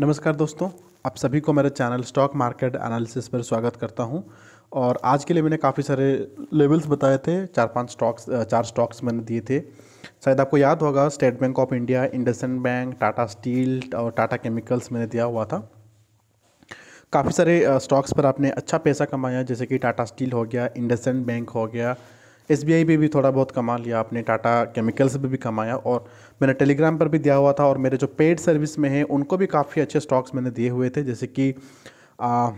नमस्कार दोस्तों आप सभी को मेरे चैनल स्टॉक मार्केट एनालिसिस पर स्वागत करता हूं और आज के लिए मैंने काफ़ी सारे लेवल्स बताए थे चार पांच स्टॉक्स चार स्टॉक्स मैंने दिए थे शायद आपको याद होगा State Bank of India IndusInd bank Tata Steel और टाटा केमिकल्स मैंने दिया हुआ था काफ़ी सारे स्टॉक्स पर आपने अच्छा पैसा कमाया जैसे कि टाटा स्टील हो गया इंडसेंड बैंक हो गया एस पे भी थोड़ा बहुत कमा लिया आपने टाटा केमिकल्स पे भी कमाया और मैंने टेलीग्राम पर भी दिया हुआ था और मेरे जो पेड सर्विस में हैं उनको भी काफ़ी अच्छे स्टॉक्स मैंने दिए हुए थे जैसे कि आ,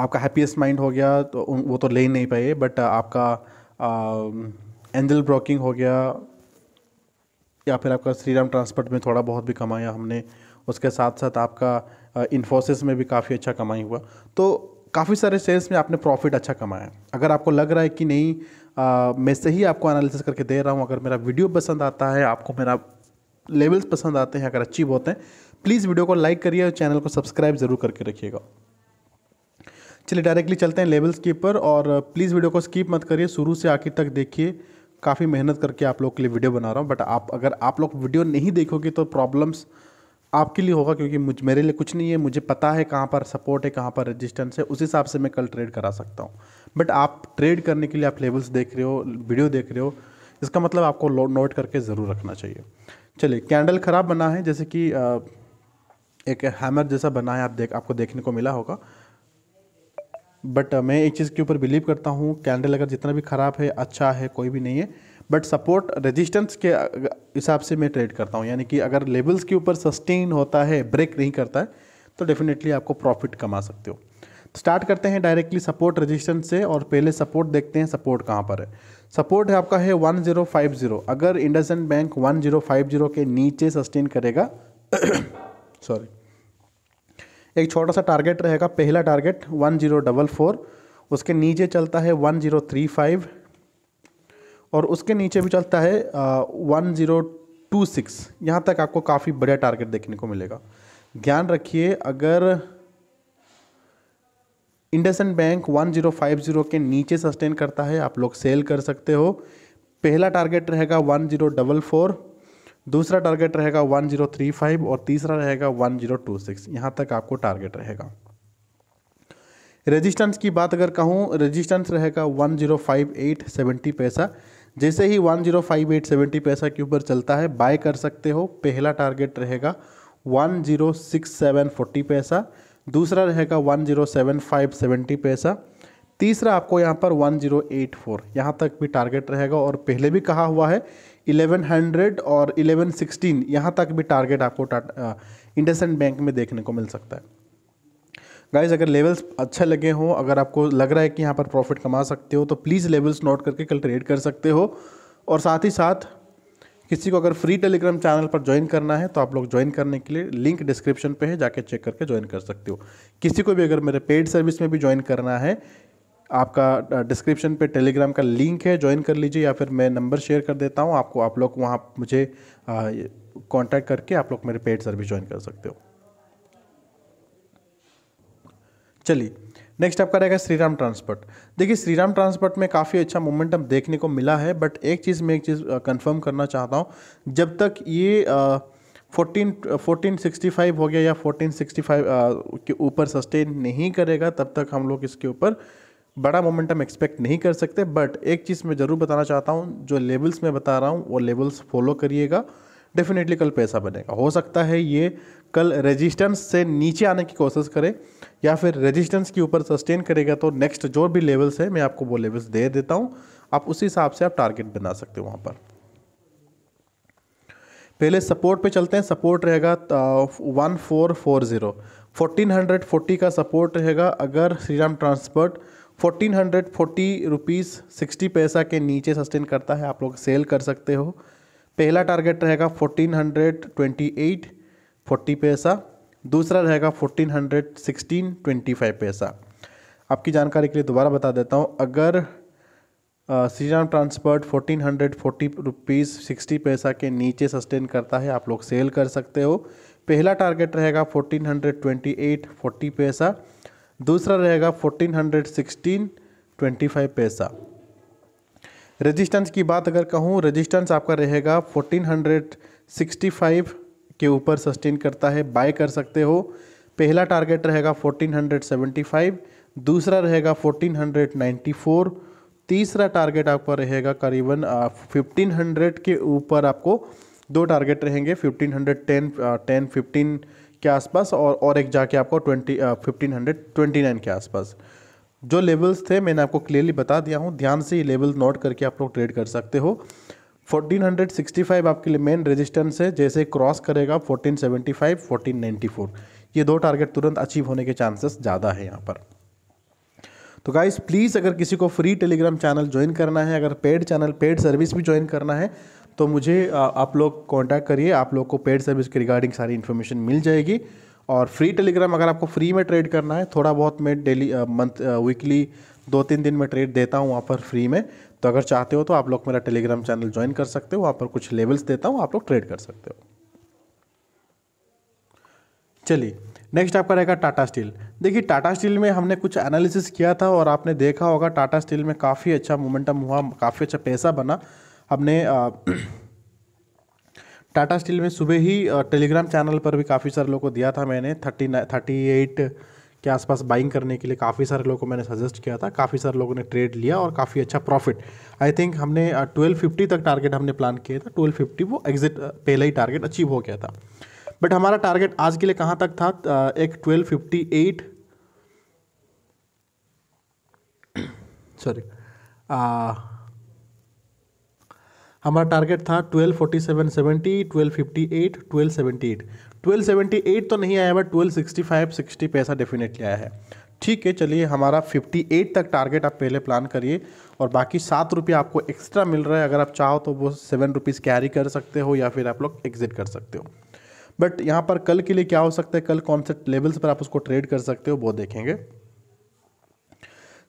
आपका हैप्पीएस्ट माइंड हो गया तो वो तो ले ही नहीं पाए बट आपका एंजल ब्रोकिंग हो गया या फिर आपका श्रीराम ट्रांसपोर्ट में थोड़ा बहुत भी कमाया हमने उसके साथ साथ आपका इन्फोसिस में भी काफ़ी अच्छा कमाई हुआ तो काफ़ी सारे शेयर्स में आपने प्रॉफिट अच्छा कमाया अगर आपको लग रहा है कि नहीं आ, मैं सही आपको एनालिसिस करके दे रहा हूँ अगर मेरा वीडियो पसंद आता है आपको मेरा लेवल्स पसंद आते हैं अगर अच्छी बहुत हैं प्लीज़ वीडियो को लाइक करिए और चैनल को सब्सक्राइब ज़रूर करके रखिएगा चलिए डायरेक्टली चलते हैं लेवल्स के ऊपर और प्लीज़ वीडियो को स्किप मत करिए शुरू से आखिर तक देखिए काफ़ी मेहनत करके आप लोग के लिए वीडियो बना रहा हूँ बट आप अगर आप लोग वीडियो नहीं देखोगे तो प्रॉब्लम्स आपके लिए होगा क्योंकि मुझ मेरे लिए कुछ नहीं है मुझे पता है कहाँ पर सपोर्ट है कहाँ पर रेजिस्टेंस है उस हिसाब से मैं कल ट्रेड करा सकता हूँ बट आप ट्रेड करने के लिए आप लेवल्स देख रहे हो वीडियो देख रहे हो इसका मतलब आपको नोट करके ज़रूर रखना चाहिए चलिए कैंडल ख़राब बना है जैसे कि एक हैमर जैसा बना है आप देख आपको देखने को मिला होगा बट मैं एक चीज़ के ऊपर बिलीव करता हूँ कैंडल अगर जितना भी ख़राब है अच्छा है कोई भी नहीं है बट सपोर्ट रेजिस्टेंस के हिसाब से मैं ट्रेड करता हूँ यानी कि अगर लेवल्स के ऊपर सस्टेन होता है ब्रेक नहीं करता है तो डेफिनेटली आपको प्रॉफिट कमा सकते हो स्टार्ट तो करते हैं डायरेक्टली सपोर्ट रेजिस्टेंस से और पहले सपोर्ट देखते हैं सपोर्ट कहाँ पर है सपोर्ट है आपका है ज़ीरो अगर IndusInd bank one zero five zero के नीचे सस्टेन करेगा सॉरी एक छोटा सा टारगेट रहेगा पहला target one zero double four उसके नीचे चलता है वन जीरो थ्री फाइव और उसके नीचे भी चलता है वन ज़ीरो टू सिक्स यहाँ तक आपको काफ़ी बढ़िया टारगेट देखने को मिलेगा ध्यान रखिए अगर इंडसन बैंक 1050 के नीचे सस्टेन करता है आप लोग सेल कर सकते हो पहला टारगेट रहेगा 1044 दूसरा टारगेट रहेगा 1035 और तीसरा रहेगा 1026 यहाँ तक आपको टारगेट रहेगा रेजिस्टेंस की बात अगर कहूँ रेजिस्टेंस रहेगा सेवेंटी पैसा जैसे ही one zero five eight seventy पैसा के ऊपर चलता है बाय कर सकते हो पहला टारगेट रहेगा one zero six seven forty पैसा दूसरा रहेगा one zero seven five seventy पैसा तीसरा आपको यहाँ पर वन जीरो एट फोर यहाँ तक भी टारगेट रहेगा और पहले भी कहा हुआ है इलेवन हंड्रेड और इलेवन सिक्सटीन यहाँ तक भी टारगेट आपको इंडसेंड बैंक में देखने को मिल सकता है गाइज अगर लेवल्स अच्छे लगे हों अगर आपको लग रहा है कि यहाँ पर प्रॉफिट कमा सकते हो तो प्लीज़ लेवल्स नोट करके कल ट्रेड कर सकते हो और साथ ही साथ किसी को अगर फ्री टेलीग्राम चैनल पर ज्वाइन करना है तो आप लोग ज्वाइन करने के लिए लिंक डिस्क्रिप्शन पे है जाके चेक करके ज्वाइन कर सकते हो किसी को भी अगर मेरे पेड सर्विस में भी ज्वाइन करना है आपका डिस्क्रिप्शन पे टेलीग्राम का लिंक है ज्वाइन कर लीजिए या फिर मैं नंबर शेयर कर देता हूँ आपको आप लोग वहाँ मुझे कॉन्टैक्ट करके आप लोग मेरे पेड सर्विस ज्वाइन कर सकते हो चलिए नेक्स्ट आपका रहेगा श्रीराम ट्रांसपोर्ट देखिए श्रीराम ट्रांसपोर्ट में काफ़ी अच्छा मोमेंटम देखने को मिला है बट एक चीज़ में एक चीज़ कंफर्म करना चाहता हूँ जब तक ये आ, फोर्टीन फोर्टीन सिक्सटी फाइव हो गया या फोर्टीन सिक्सटी फाइव के ऊपर सस्टेन नहीं करेगा तब तक हम लोग इसके ऊपर बड़ा मोमेंटम एक्सपेक्ट नहीं कर सकते बट एक चीज़ मैं ज़रूर बताना चाहता हूँ जो लेवल्स में बता रहा हूँ वो लेवल्स फॉलो करिएगा डेफिनेटली कल पैसा बनेगा हो सकता है ये कल रेजिस्टेंस से नीचे आने की कोशिश करे या फिर रेजिस्टेंस के ऊपर सस्टेन करेगा तो नेक्स्ट जो भी लेवल्स है मैं आपको वो लेवल्स दे देता हूँ आप उसी हिसाब से आप टारगेट बना सकते हो वहाँ पर पहले सपोर्ट पे चलते हैं सपोर्ट रहेगा one four four zero fourteen hundred forty का सपोर्ट रहेगा अगर Shriram Transport fourteen hundred forty rupees sixty पैसा के नीचे सस्टेन करता है आप लोग सेल कर सकते हो पहला टारगेट रहेगा fourteen hundred twenty eight forty पैसा दूसरा रहेगा fourteen hundred sixteen twenty five पैसा आपकी जानकारी के लिए दोबारा बता देता हूँ अगर Shriram Transport fourteen hundred forty rupees sixty पैसा के नीचे सस्टेन करता है आप लोग सेल कर सकते हो पहला टारगेट रहेगा fourteen hundred twenty eight forty पैसा दूसरा रहेगा fourteen hundred sixteen twenty five पैसा रेजिस्टेंस की बात अगर कहूँ रेजिस्टेंस आपका रहेगा 1465 के ऊपर सस्टेन करता है बाय कर सकते हो पहला टारगेट रहेगा 1475 दूसरा रहेगा 1494 तीसरा टारगेट आपका रहेगा करीबन फिफ्टीन हंड्रेड के ऊपर आपको दो टारगेट रहेंगे fifteen hundred ten ten fifteen के आसपास और और एक जाके आपको twenty fifteen hundred twenty nine के आसपास जो लेवल्स थे मैंने आपको क्लियरली बता दिया हूँ ध्यान से ये लेवल नोट करके आप लोग ट्रेड कर सकते हो 1465 आपके लिए मेन रेजिस्टेंस है जैसे क्रॉस करेगा 1475 1494 ये दो टारगेट तुरंत अचीव होने के चांसेस ज़्यादा है यहाँ पर तो गाइस प्लीज़ अगर किसी को फ्री टेलीग्राम चैनल ज्वाइन करना है अगर पेड चैनल पेड सर्विस भी ज्वाइन करना है तो मुझे आप लोग कॉन्टैक्ट करिए आप लोग को पेड सर्विस के रिगार्डिंग सारी इन्फॉर्मेशन मिल जाएगी और फ्री टेलीग्राम अगर आपको फ्री में ट्रेड करना है थोड़ा बहुत मैं डेली मंथ वीकली दो तीन दिन में ट्रेड देता हूँ वहाँ पर फ्री में तो अगर चाहते हो तो आप लोग मेरा टेलीग्राम चैनल ज्वाइन कर सकते हो वहाँ पर कुछ लेवल्स देता हूँ आप लोग ट्रेड कर सकते हो चलिए नेक्स्ट आपका रहेगा टाटा स्टील देखिए टाटा स्टील में हमने कुछ एनालिसिस किया था और आपने देखा होगा टाटा स्टील में काफ़ी अच्छा मोमेंटम हुआ काफ़ी अच्छा पैसा बना हमने टाटा स्टील में सुबह ही टेलीग्राम चैनल पर भी काफ़ी सारे लोगों को दिया था मैंने थर्टी थर्टी एट के आसपास बाइंग करने के लिए काफ़ी सारे लोगों को मैंने सजेस्ट किया था काफ़ी सारे लोगों ने ट्रेड लिया और काफ़ी अच्छा प्रॉफिट आई थिंक हमने ट्वेल्व फिफ्टी तक टारगेट हमने प्लान किया था ट्वेल्व फिफ्टी वो एग्जिट पहले ही टारगेट अचीव हो गया था बट हमारा टारगेट आज के लिए कहाँ तक था एक ट्वेल्व फिफ्टी एट सॉरी हमारा टारगेट था twelve forty seven seventy twelve fifty eight twelve seventy eight twelve seventy eight तो नहीं आया but twelve sixty five sixty पैसा डेफिनेटली आया है ठीक है चलिए हमारा फिफ्टी एट तक टारगेट आप पहले प्लान करिए और बाकी सात रुपये आपको एक्स्ट्रा मिल रहा है अगर आप चाहो तो वो सेवन रुपीज़ कैरी कर सकते हो या फिर आप लोग एग्जिट कर सकते हो बट यहाँ पर कल के लिए क्या हो सकता है कल कौन से लेवल्स पर आप उसको ट्रेड कर सकते हो वो देखेंगे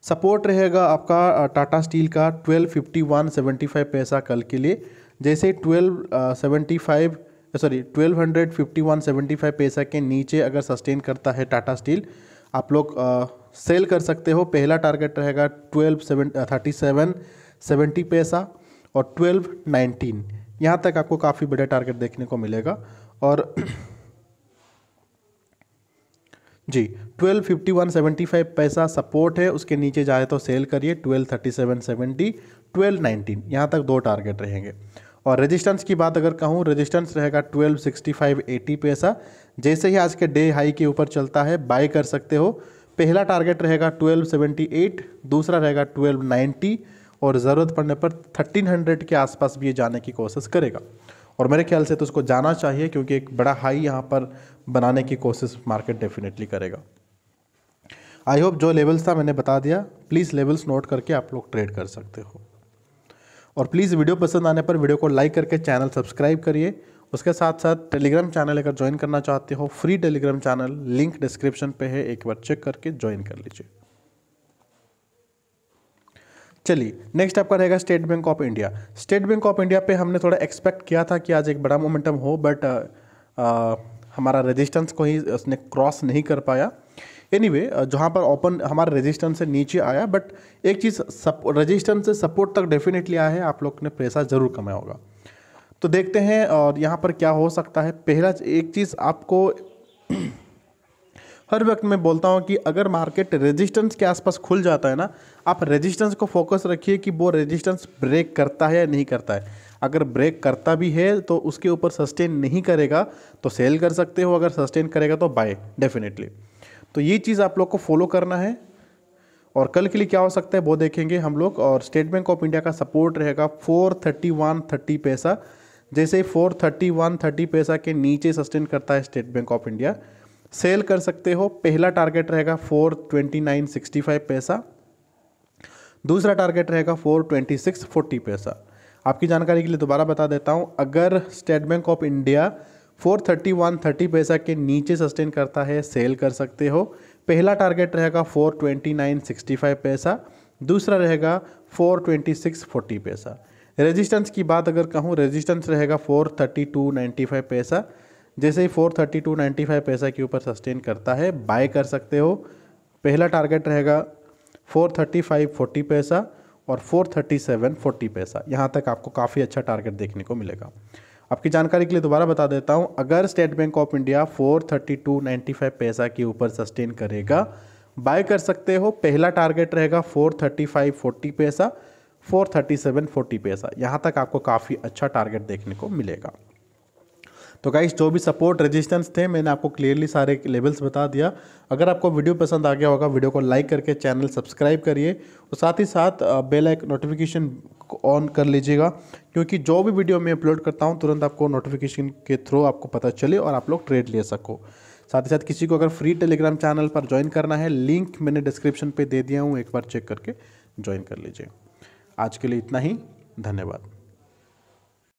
सपोर्ट रहेगा आपका टाटा स्टील का twelve fifty one seventy five पैसा कल के लिए जैसे twelve seventy five sorry twelve hundred fifty one seventy five पैसा के नीचे अगर सस्टेन करता है टाटा स्टील आप लोग सेल कर सकते हो पहला टारगेट रहेगा twelve seven thirty seven seventy पैसा और ट्वेल्व नाइनटीन यहाँ तक आपको काफ़ी बड़े टारगेट देखने को मिलेगा और जी twelve fifty one seventy five पैसा सपोर्ट है उसके नीचे जाए तो सेल करिए twelve thirty seven seventy twelve nineteen यहाँ तक दो टारगेट रहेंगे और रेजिस्टेंस की बात अगर कहूँ रेजिस्टेंस रहेगा ट्वेल्व सिक्सटी फाइव एटी पैसा जैसे ही आज के डे हाई के ऊपर चलता है बाय कर सकते हो पहला टारगेट रहेगा ट्वेल्व सेवेंटी एट दूसरा रहेगा ट्वेल्व नाइन्टी और ज़रूरत पड़ने पर थर्टीन हंड्रेड के आसपास भी ये जाने की कोशिश करेगा और मेरे ख्याल से तो उसको जाना चाहिए क्योंकि एक बड़ा हाई यहाँ पर बनाने की कोशिश मार्केट डेफिनेटली करेगा आई होप जो लेवल्स था मैंने बता दिया प्लीज़ लेवल्स नोट करके आप लोग ट्रेड कर सकते हो और प्लीज़ वीडियो पसंद आने पर वीडियो को लाइक करके चैनल सब्सक्राइब करिए उसके साथ साथ टेलीग्राम चैनल अगर ज्वाइन करना चाहते हो free Telegram channel link description पे है एक बार चेक करके ज्वाइन कर लीजिए चलिए नेक्स्ट आपका रहेगा State Bank of India State Bank of India पे हमने थोड़ा एक्सपेक्ट किया था कि आज एक बड़ा मोमेंटम हो बट uh, uh, हमारा रेजिस्टेंस को ही उसने क्रॉस नहीं कर पाया एनी anyway, uh, जहाँ पर ओपन हमारा रेजिस्टेंस से नीचे आया बट एक चीज़ सप रजिस्टेंस से सपोर्ट तक डेफिनेटली आया है आप लोग ने पैसा ज़रूर कमाया होगा तो देखते हैं और यहाँ पर क्या हो सकता है पहला एक चीज़ आपको हर वक्त मैं बोलता हूँ कि अगर मार्केट रेजिस्टेंस के आसपास खुल जाता है ना आप रेजिस्टेंस को फोकस रखिए कि वो रेजिस्टेंस ब्रेक करता है या नहीं करता है अगर ब्रेक करता भी है तो उसके ऊपर सस्टेन नहीं करेगा तो सेल कर सकते हो अगर सस्टेन करेगा तो बाय डेफिनेटली तो ये चीज़ आप लोग को फॉलो करना है और कल के लिए क्या हो सकता है वो देखेंगे हम लोग और स्टेट बैंक ऑफ इंडिया का सपोर्ट रहेगा फोर थर्टी वन थर्टी पैसा जैसे फोर थर्टी वन थर्टी पैसा के नीचे सस्टेन करता है State Bank of India sell कर सकते हो पहला टारगेट रहेगा four twenty nine sixty five पैसा दूसरा टारगेट रहेगा फोर ट्वेंटी सिक्स फोर्टी पैसा आपकी जानकारी के लिए दोबारा बता देता हूँ अगर State Bank of India four thirty one thirty पैसा के नीचे सस्टेन करता है सेल कर सकते हो पहला टारगेट रहेगा four twenty nine sixty five पैसा दूसरा रहेगा फोर ट्वेंटी सिक्स फोर्टी पैसा रेजिस्टेंस की बात अगर कहूँ रेजिस्टेंस रहेगा four thirty two ninety five पैसा जैसे ही four thirty two ninety five पैसा के ऊपर सस्टेन करता है बाय कर सकते हो पहला टारगेट रहेगा फोर थर्टी फाइव फोर्टी पैसा और फोर थर्टी सेवन फोर्टी पैसा यहाँ तक आपको काफ़ी अच्छा टारगेट देखने को मिलेगा आपकी जानकारी के लिए दोबारा बता देता हूँ अगर State Bank of India four thirty two ninety five पैसा के ऊपर सस्टेन करेगा बाय कर सकते हो पहला टारगेट रहेगा फोर थर्टी फाइव फोर्टी पैसा फोर थर्टी सेवन फोर्टी पैसा यहाँ तक आपको काफ़ी अच्छा टारगेट देखने को मिलेगा तो गाइस जो भी सपोर्ट रेजिस्टेंस थे मैंने आपको क्लियरली सारे लेवल्स बता दिया अगर आपको वीडियो पसंद आ गया होगा वीडियो को लाइक करके चैनल सब्सक्राइब करिए और साथ ही साथ बेल नोटिफिकेशन ऑन कर लीजिएगा क्योंकि जो भी वीडियो मैं अपलोड करता हूँ तुरंत आपको नोटिफिकेशन के थ्रू आपको पता चले और आप लोग ट्रेड ले सको साथ ही साथ किसी को अगर फ्री टेलीग्राम चैनल पर ज्वाइन करना है लिंक मैंने डिस्क्रिप्शन पे दे दिया हूँ एक बार चेक करके ज्वाइन कर लीजिए आज के लिए इतना ही धन्यवाद